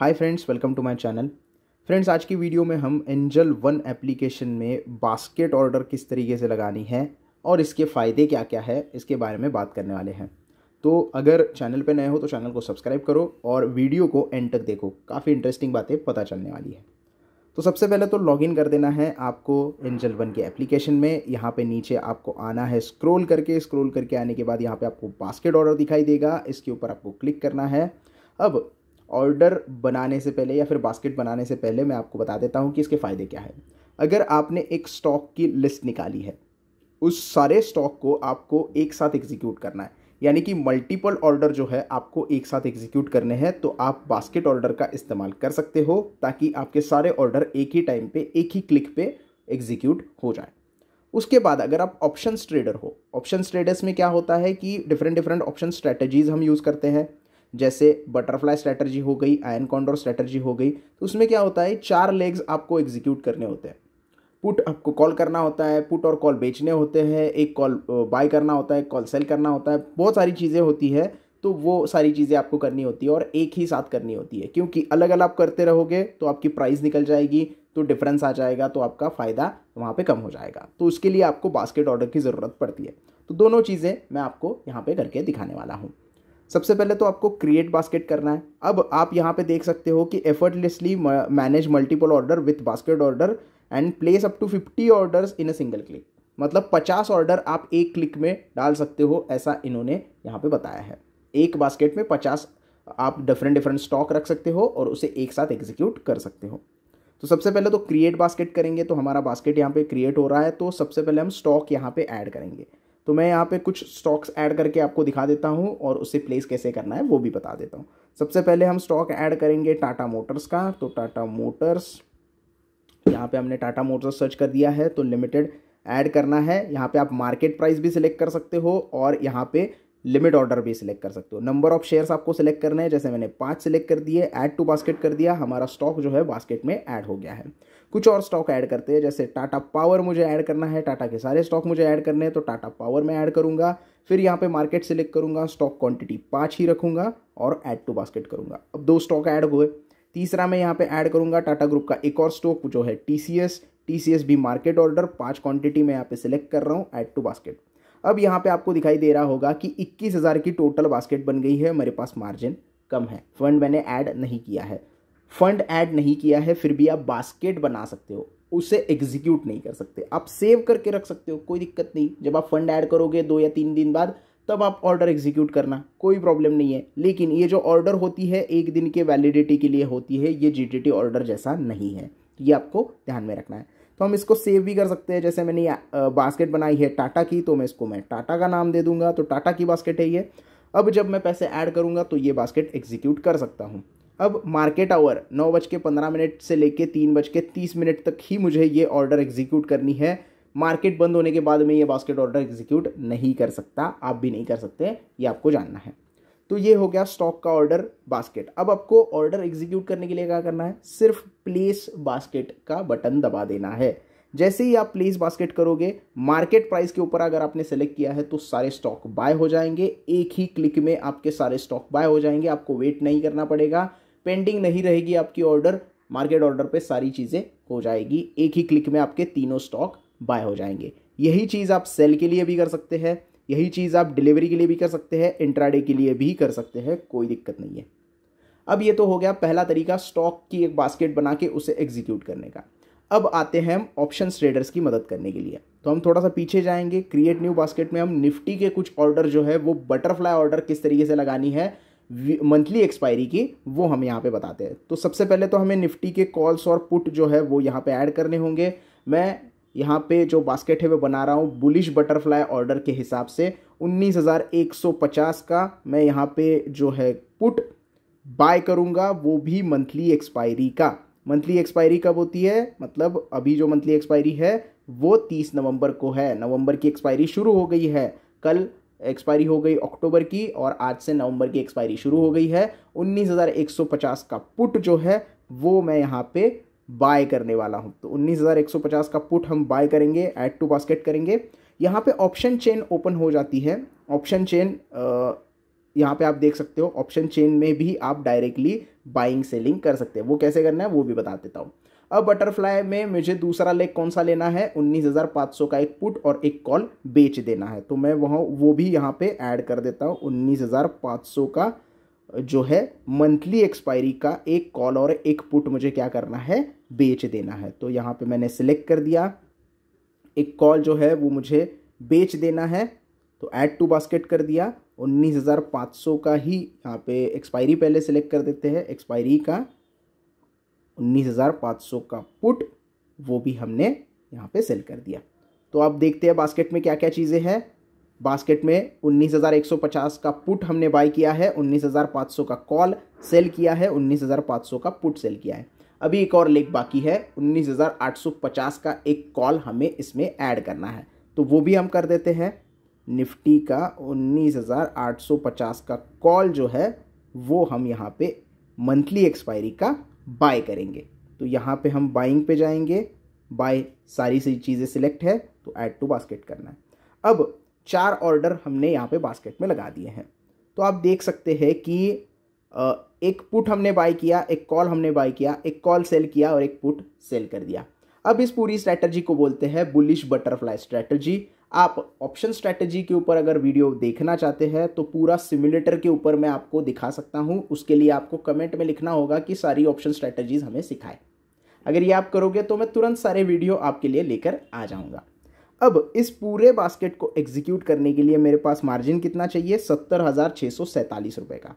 hi friends welcome to my channel friends आज की video में हम एंजल वन एप्लीकेशन में बास्केट ऑर्डर किस तरीके से लगानी है और इसके फ़ायदे क्या क्या है इसके बारे में बात करने वाले हैं तो अगर चैनल पर नए हो तो चैनल को सब्सक्राइब करो और वीडियो को एंड तक देखो काफ़ी इंटरेस्टिंग बातें पता चलने वाली है तो सबसे पहले तो लॉगिन कर देना है आपको एंजल वन के एप्लीकेशन में यहाँ पे नीचे आपको आना है स्क्रॉल करके स्क्रॉल करके आने के बाद यहाँ पे आपको बास्केट ऑर्डर दिखाई देगा इसके ऊपर आपको क्लिक करना है अब ऑर्डर बनाने से पहले या फिर बास्केट बनाने से पहले मैं आपको बता देता हूँ कि इसके फ़ायदे क्या है अगर आपने एक स्टॉक की लिस्ट निकाली है उस सारे स्टॉक को आपको एक साथ एग्जीक्यूट करना है यानी कि मल्टीपल ऑर्डर जो है आपको एक साथ एग्जीक्यूट करने हैं तो आप बास्केट ऑर्डर का इस्तेमाल कर सकते हो ताकि आपके सारे ऑर्डर एक ही टाइम पे एक ही क्लिक पे एग्जीक्यूट हो जाए उसके बाद अगर आप ऑप्शन ट्रेडर हो ऑप्शन ट्रेडर्स में क्या होता है कि डिफरेंट डिफरेंट ऑप्शन स्ट्रैटेजीज़ हम यूज़ करते हैं जैसे बटरफ्लाई स्ट्रैटर्जी हो गई आयन कॉन्डोर स्ट्रैटर्जी हो गई तो उसमें क्या होता है चार लेग्स आपको एग्जीक्यूट करने होते हैं पुट आपको कॉल करना होता है पुट और कॉल बेचने होते हैं एक कॉल बाय करना होता है कॉल सेल करना होता है बहुत सारी चीज़ें होती है तो वो सारी चीज़ें आपको करनी होती है और एक ही साथ करनी होती है क्योंकि अलग अलग करते रहोगे तो आपकी प्राइस निकल जाएगी तो डिफरेंस आ जाएगा तो आपका फ़ायदा वहाँ पे कम हो जाएगा तो उसके लिए आपको बास्केट ऑर्डर की ज़रूरत पड़ती है तो दोनों चीज़ें मैं आपको यहाँ पे करके दिखाने वाला हूँ सबसे पहले तो आपको क्रिएट बास्केट करना है अब आप यहाँ पे देख सकते हो कि effortlessly manage multiple order with basket order and place up to fifty orders in a single click मतलब पचास ऑर्डर आप एक क्लिक में डाल सकते हो ऐसा इन्होंने यहाँ पे बताया है एक बास्केट में पचास आप डिफरेंट डिफरेंट स्टॉक रख सकते हो और उसे एक साथ एग्जीक्यूट कर सकते हो तो सबसे पहले तो क्रिएट बास्केट करेंगे तो हमारा बास्केट यहाँ पे क्रिएट हो रहा है तो सबसे पहले हम स्टॉक यहाँ पे ऐड करेंगे तो मैं यहाँ पे कुछ स्टॉक्स ऐड करके आपको दिखा देता हूँ और उसे प्लेस कैसे करना है वो भी बता देता हूँ सबसे पहले हम स्टॉक ऐड करेंगे टाटा मोटर्स का तो टाटा मोटर्स यहाँ पे हमने टाटा मोटर्स सर्च कर दिया है तो लिमिटेड ऐड करना है यहाँ पे आप मार्केट प्राइस भी सिलेक्ट कर सकते हो और यहाँ पे लिमिट ऑर्डर भी सिलेक्ट कर सकते हो नंबर ऑफ शेयर्स आपको सिलेक्ट करना है जैसे मैंने पाँच सिलेक्ट कर दिए ऐड टू बास्केट कर दिया हमारा स्टॉक जो है बास्केट में ऐड हो गया है कुछ और स्टॉक ऐड करते हैं जैसे टाटा पावर मुझे ऐड करना है टाटा के सारे स्टॉक मुझे ऐड करने हैं तो टाटा पावर में ऐड करूंगा फिर यहाँ पे मार्केट सेलेक्ट करूंगा स्टॉक क्वांटिटी पाँच ही रखूंगा और ऐड टू बास्केट करूंगा अब दो स्टॉक ऐड हुए तीसरा मैं यहाँ पे ऐड करूंगा टाटा ग्रुप का एक और स्टॉक जो है T C S T C S भी मार्केट ऑर्डर पाँच क्वांटिटी में यहाँ पे सिलेक्ट कर रहा हूँ ऐड टू बास्केट अब यहाँ पे आपको दिखाई दे रहा होगा कि इक्कीस हज़ार की टोटल बास्केट बन गई है मेरे पास मार्जिन कम है फंड मैंने ऐड नहीं किया है फंड ऐड नहीं किया है फिर भी आप बास्केट बना सकते हो उसे एग्जीक्यूट नहीं कर सकते आप सेव करके रख सकते हो कोई दिक्कत नहीं जब आप फंड ऐड करोगे दो या तीन दिन बाद तब आप ऑर्डर एग्जीक्यूट करना कोई प्रॉब्लम नहीं है लेकिन ये जो ऑर्डर होती है एक दिन के वैलिडिटी के लिए होती है ये जी ऑर्डर जैसा नहीं है ये आपको ध्यान में रखना है तो हम इसको सेव भी कर सकते हैं जैसे मैंने बास्केट बनाई है टाटा की तो मैं इसको मैं टाटा का नाम दे दूंगा तो टाटा की बास्केट है ये अब जब मैं पैसे ऐड करूंगा तो ये बास्केट एग्जीक्यूट कर सकता हूँ अब मार्केट आवर नौ बज के पंद्रह मिनट से लेके तीन बज के तीस मिनट तक ही मुझे ये ऑर्डर एग्जीक्यूट करनी है मार्केट बंद होने के बाद मैं ये बास्केट ऑर्डर एग्जीक्यूट नहीं कर सकता आप भी नहीं कर सकते ये आपको जानना है तो ये हो गया स्टॉक का ऑर्डर बास्केट अब आपको ऑर्डर एग्जीक्यूट करने के लिए क्या करना है सिर्फ प्लेस बास्केट का बटन दबा देना है जैसे ही आप प्लेस बास्केट करोगे मार्केट प्राइस के ऊपर अगर आपने सेलेक्ट किया है तो सारे स्टॉक बाय हो जाएंगे एक ही क्लिक में आपके सारे स्टॉक बाय हो जाएंगे आपको वेट नहीं करना पड़ेगा पेंडिंग नहीं रहेगी आपकी ऑर्डर मार्केट ऑर्डर पे सारी चीज़ें हो जाएगी एक ही क्लिक में आपके तीनों स्टॉक बाय हो जाएंगे यही चीज़ आप सेल के लिए भी कर सकते हैं यही चीज़ आप डिलीवरी के लिए भी कर सकते हैं इंट्राडे के लिए भी कर सकते हैं कोई दिक्कत नहीं है अब ये तो हो गया पहला तरीका स्टॉक की एक बास्केट बना के उसे एग्जीक्यूट करने का अब आते हैं हम ऑप्शन ट्रेडर्स की मदद करने के लिए तो हम थोड़ा सा पीछे जाएंगे क्रिएट न्यू बास्केट में हम निफ्टी के कुछ ऑर्डर जो है वो बटरफ्लाई ऑर्डर किस तरीके से लगानी है मंथली एक्सपायरी की वो हम यहाँ पे बताते हैं तो सबसे पहले तो हमें निफ्टी के कॉल्स और पुट जो है वो यहाँ पे ऐड करने होंगे मैं यहाँ पे जो बास्केट है वो बना रहा हूँ बुलिश बटरफ्लाई ऑर्डर के हिसाब से 19,150 का मैं यहाँ पे जो है पुट बाय करूँगा वो भी मंथली एक्सपायरी का मंथली एक्सपायरी कब होती है मतलब अभी जो मंथली एक्सपायरी है वो 30 नवंबर को है नवंबर की एक्सपायरी शुरू हो गई है कल एक्सपायरी हो गई अक्टूबर की और आज से नवंबर की एक्सपायरी शुरू हो गई है 19,150 का पुट जो है वो मैं यहाँ पे बाय करने वाला हूँ तो 19,150 का पुट हम बाय करेंगे ऐड टू बास्केट करेंगे यहाँ पे ऑप्शन चेन ओपन हो जाती है ऑप्शन चेन यहाँ पे आप देख सकते हो ऑप्शन चेन में भी आप डायरेक्टली बाइंग सेलिंग कर सकते हैं वो कैसे करना है वो भी बता देता हूँ अब बटरफ्लाई में मुझे दूसरा लेग कौन सा लेना है 19,500 का एक पुट और एक कॉल बेच देना है तो मैं वहाँ वो भी यहाँ पे ऐड कर देता हूँ 19,500 का जो है मंथली एक्सपायरी का एक कॉल और एक पुट मुझे क्या करना है बेच देना है तो यहाँ पे मैंने सिलेक्ट कर दिया एक कॉल जो है वो मुझे बेच देना है तो ऐड टू बास्केट कर दिया उन्नीस का ही यहाँ पर एक्सपायरी पहले सिलेक्ट कर देते हैं एक्सपायरी का उन्नीस हज़ार पाँच सौ का पुट वो भी हमने यहाँ पे सेल कर दिया तो आप देखते हैं बास्केट में क्या क्या चीज़ें हैं बास्केट में 19,150 का पुट हमने बाई किया है 19,500 का कॉल सेल किया है 19,500 का पुट सेल किया है अभी एक और लेग बाकी है 19,850 का एक कॉल हमें इसमें ऐड करना है तो वो भी हम कर देते हैं निफ्टी का 19,850 का कॉल जो है वो हम यहाँ पे मंथली एक्सपायरी का बाय करेंगे तो यहाँ पे हम बाइंग पे जाएंगे बाय सारी सी चीज़ें सिलेक्ट है तो ऐड टू बास्केट करना है अब चार ऑर्डर हमने यहाँ पे बास्केट में लगा दिए हैं तो आप देख सकते हैं कि एक पुट हमने बाय किया एक कॉल हमने बाय किया एक कॉल सेल किया और एक पुट सेल कर दिया अब इस पूरी स्ट्रैटर्जी को बोलते हैं बुलिश बटरफ्लाई स्ट्रैटर्जी आप ऑप्शन स्ट्रैटेजी के ऊपर अगर वीडियो देखना चाहते हैं तो पूरा सिमुलेटर के ऊपर मैं आपको दिखा सकता हूँ उसके लिए आपको कमेंट में लिखना होगा कि सारी ऑप्शन स्ट्रैटेजीज हमें सिखाए अगर ये आप करोगे तो मैं तुरंत सारे वीडियो आपके लिए लेकर आ जाऊँगा अब इस पूरे बास्केट को एग्जीक्यूट करने के लिए मेरे पास मार्जिन कितना चाहिए सत्तर हज़ार छः सौ सैंतालीस रुपये का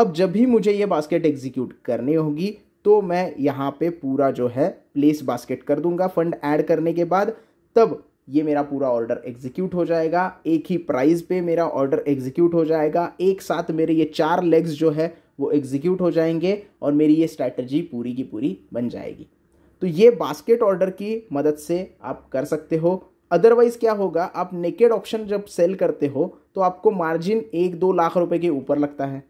अब जब भी मुझे ये बास्केट एग्जीक्यूट करनी होगी तो मैं यहाँ पे पूरा जो है प्लेस बास्केट कर दूंगा फंड ऐड करने के बाद तब ये मेरा पूरा ऑर्डर एग्जीक्यूट हो जाएगा एक ही प्राइस पे मेरा ऑर्डर एग्जीक्यूट हो जाएगा एक साथ मेरे ये चार लेग्स जो है वो एग्जीक्यूट हो जाएंगे और मेरी ये स्ट्रैटेजी पूरी की पूरी बन जाएगी तो ये बास्केट ऑर्डर की मदद से आप कर सकते हो अदरवाइज़ क्या होगा आप नेकेड ऑप्शन जब सेल करते हो तो आपको मार्जिन एक दो लाख रुपए के ऊपर लगता है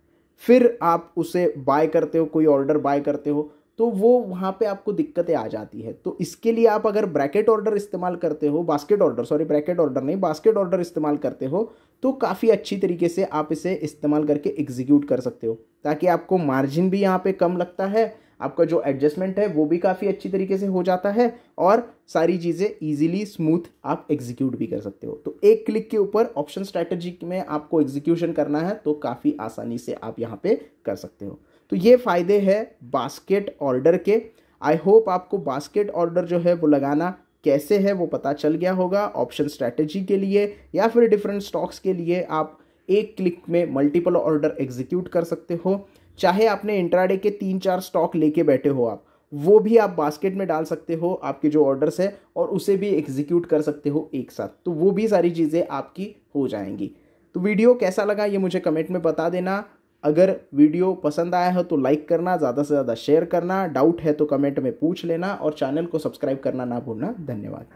फिर आप उसे बाय करते हो कोई ऑर्डर बाय करते हो तो वो वहाँ पे आपको दिक्कतें आ जाती है तो इसके लिए आप अगर ब्रैकेट ऑर्डर इस्तेमाल करते हो basket order sorry bracket order नहीं बास्केट ऑर्डर इस्तेमाल करते हो तो काफ़ी अच्छी तरीके से आप इसे इस्तेमाल करके एग्जीक्यूट कर सकते हो ताकि आपको मार्जिन भी यहाँ पर कम लगता है आपका जो एडजस्टमेंट है वो भी काफ़ी अच्छी तरीके से हो जाता है और सारी चीज़ें ईजिली स्मूथ आप एग्जीक्यूट भी कर सकते हो तो एक क्लिक के ऊपर ऑप्शन स्ट्रैटेजी में आपको एग्जीक्यूशन करना है तो काफ़ी आसानी से आप यहाँ पे कर सकते हो तो ये फ़ायदे हैं बास्केट ऑर्डर के आई होप आपको बास्केट ऑर्डर जो है वो लगाना कैसे है वो पता चल गया होगा ऑप्शन स्ट्रैटेजी के लिए या फिर डिफरेंट स्टॉक्स के लिए आप एक क्लिक में मल्टीपल ऑर्डर एग्जीक्यूट कर सकते हो चाहे आपने इंट्राडे के तीन चार स्टॉक लेके बैठे हो आप वो भी आप बास्केट में डाल सकते हो आपके जो ऑर्डर्स हैं और उसे भी एग्जीक्यूट कर सकते हो एक साथ तो वो भी सारी चीज़ें आपकी हो जाएंगी तो वीडियो कैसा लगा ये मुझे कमेंट में बता देना अगर वीडियो पसंद आया हो तो लाइक करना ज़्यादा से ज़्यादा शेयर करना डाउट है तो कमेंट में पूछ लेना और चैनल को सब्सक्राइब करना ना भूलना धन्यवाद